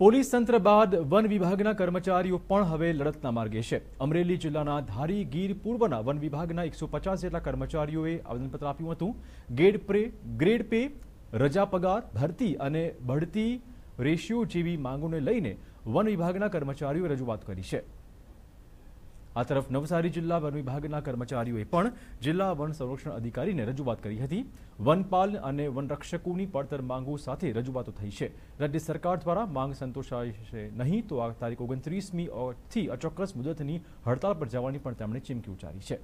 police તંત્ર બાદ one વિભાગના કર્મચારીઓ પણ હવે લડતના માર્ગે છે અમરેલી જિલ્લાના ધારી ગીર પૂર્વના વન વિભાગના એકસો પચાસ જેટલા કર્મચારીઓએ આવેદનપત્ર આપ્યું હતું ગેડ પ્રે ગ્રેડ પે રજા પગાર ભરતી અને બઢતી રેશિયો જેવી માંગોને લઈને વન વિભાગના કર્મચારીઓએ રજૂઆત કરી છે આ તરફ નવસારી જિલ્લા વન વિભાગના કર્મચારીઓએ પણ જિલ્લા વન સંરક્ષણ અધિકારીને રજૂઆત કરી હતી વનપાલ અને વનરક્ષકોની પડતર માંગો સાથે રજૂઆતો થઈ છે રાજ્ય સરકાર દ્વારા માંગ સંતોષાય છે નહીં તો આ તારીખ ઓગણત્રીસમી થી અચોક્કસ મુદતની હડતાળ પર જવાની પણ તેમણે ચીમકી ઉચ્ચારી છે